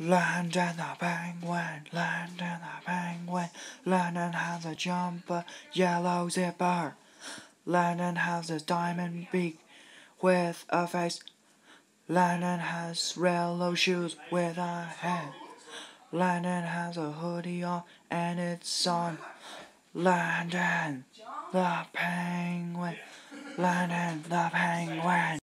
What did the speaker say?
Land and the penguin, land and the penguin, London has a jumper, yellow zipper. London has a diamond beak with a face. London has yellow shoes with a hat. London has a hoodie on and it's on. Landon the penguin, Landon the penguin.